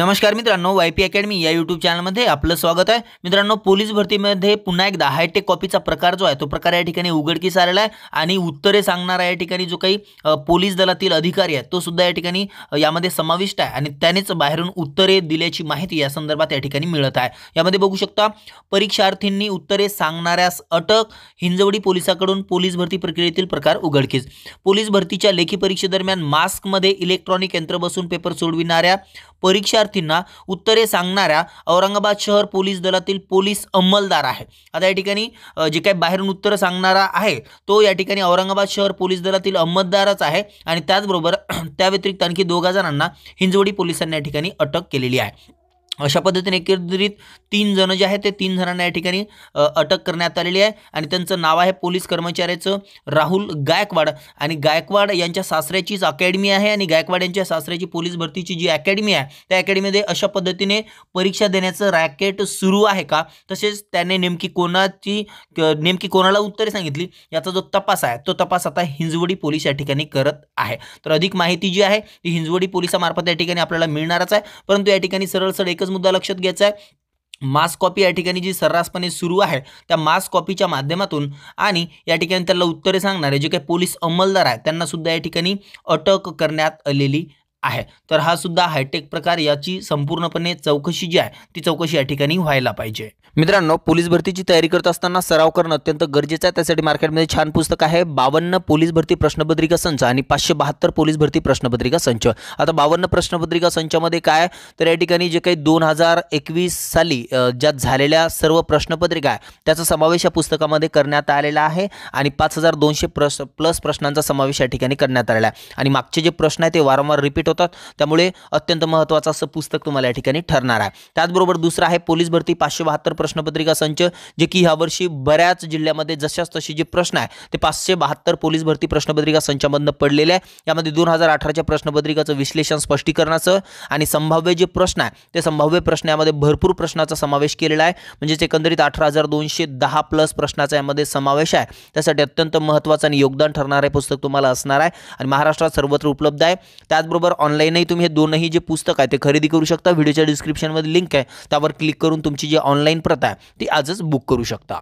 नमस्कार मित्रांनो Y P academy या यूट्यूब चॅनलमध्ये आपलं स्वागत आहे मित्रांनो पोलीस भरतीमध्ये पुन्हा एकदा हायटेक कॉपीचा प्रकार जो आहे तो प्रकार या ठिकाणी उघडकीस आलेला आहे आणि उत्तरे सांगणारा या ठिकाणी जो काही पोलीस दलातील अधिकारी आहे तो सुद्धा या ठिकाणी यामध्ये समाविष्ट आहे आणि त्यानेच बाहेरून उत्तरे दिल्याची माहिती या संदर्भात या ठिकाणी मिळत आहे यामध्ये बघू शकता परीक्षार्थींनी उत्तरे सांगणाऱ्यास अटक हिंजवडी पोलिसाकडून पोलीस भरती प्रक्रियेतील प्रकार उघडकीस पोलीस भरतीच्या लेखी परीक्षेदरम्यान मास्कमध्ये इलेक्ट्रॉनिक यंत्र बसून पेपर सोडविणाऱ्या परीक्षा विद्यार्थ्यांना उत्तरे सांगणाऱ्या औरंगाबाद शहर पोलीस दलातील पोलीस अंमलदार आहे आता या ठिकाणी जे काही बाहेरून उत्तरं सांगणारा आहे तो या ठिकाणी औरंगाबाद शहर पोलीस दलातील अंमलदारच आहे आणि त्याचबरोबर त्या व्यतिरिक्त आणखी दोघा जणांना हिंजवडी पोलिसांनी या ठिकाणी अटक केलेली आहे अशा पद्धतीने एकंदरीत तीन जण जे आहेत ते तीन जणांना या ठिकाणी अटक करण्यात आलेली आहे आणि त्यांचं नाव आहे पोलीस कर्मचाऱ्याचं राहुल गायकवाड आणि गायकवाड यांच्या सासऱ्याचीच अकॅडमी आहे आणि गायकवाड यांच्या सासऱ्याची पोलीस भरतीची जी अकॅडमी आहे त्या अकॅडमीमध्ये अशा पद्धतीने परीक्षा देण्याचं रॅकेट सुरू आहे का तसेच त्याने नेमकी कोणाची नेमकी कोणाला उत्तरे सांगितली याचा जो तपास आहे तो तपास आता हिंजवडी पोलीस या ठिकाणी करत आहे तर अधिक माहिती जी आहे ती हिंजवडी पोलिसामार्फत या ठिकाणी आपल्याला मिळणारच आहे परंतु या ठिकाणी सरळ सरळ एकच एकच मुद्दा लक्षात घ्यायचा आहे मास कॉपी या ठिकाणी जी सर्रासपणे सुरू आहे त्या मास कॉपीच्या माध्यमातून आणि या ठिकाणी त्याला उत्तरे सांगणारे जे काही पोलीस अंमलदार आहेत त्यांनासुद्धा या ठिकाणी अटक करण्यात आलेली आहे तर हा सुद्धा हायटेक प्रकार याची संपूर्णपणे चौकशी जी आहे ती चौकशी या ठिकाणी व्हायला पाहिजे मित्रांनो पोलीस भरतीची तयारी करत असताना सराव करणं अत्यंत गरजेचं आहे त्यासाठी मार्केटमध्ये छान पुस्तक आहे बावन्न पोलीस भरती प्रश्नपत्रिका संच आणि पाचशे बहात्तर पोलीस भरती प्रश्नपत्रिका संच आता बावन्न प्रश्नपत्रिका संचामध्ये काय तर या ठिकाणी जे काही दोन हजार एकवीस साली ज्यात झालेल्या सर्व प्रश्नपत्रिका आहे त्याचा समावेश या पुस्तकामध्ये करण्यात आलेला आहे आणि पाच हजार दोनशे प्रश प्लस प्रश्नांचा समावेश या ठिकाणी करण्यात आलेला आहे आणि मागचे जे प्रश्न आहे ते वारंवार रिपीट होतात त्यामुळे अत्यंत महत्त्वाचं असं पुस्तक तुम्हाला या ठिकाणी ठरणार आहे त्याचबरोबर दुसरं आहे पोलीस भरती पाचशे बहात्तर प्रश्नपत्रिका संच जे की ह्यावर्षी बऱ्याच जिल्ह्यामध्ये जशाच तशी जे प्रश्न आहे ते पाचशे बहात्तर पोलीस भरती प्रश्नपत्रिका संचामधनं पडलेले आहे यामध्ये दोन हजार अठराच्या प्रश्नपत्रिकाचं विश्लेषण स्पष्टीकरणाचं आणि संभाव्य जे प्रश्न आहे ते संभाव्य प्रश्न यामध्ये भरपूर प्रश्नाचा समावेश केलेला आहे म्हणजेच एकंदरीत अठरा हजार दोनशे दहा प्लस प्रश्नाचा यामध्ये समावेश आहे त्यासाठी अत्यंत महत्त्वाचं आणि योगदान ठरणारे पुस्तक तुम्हाला असणार आहे आणि महाराष्ट्रात सर्वत्र उपलब्ध आहे त्याचबरोबर ऑनलाईनही तुम्ही हे दोनही जे पुस्तक आहे ते खरेदी करू शकता व्हिडिओच्या डिस्क्रिप्शनमध्ये लिंक आहे त्यावर क्लिक करून तुमची जी ऑनलाईन प्रथा आहे ती आजच बुक करू शकता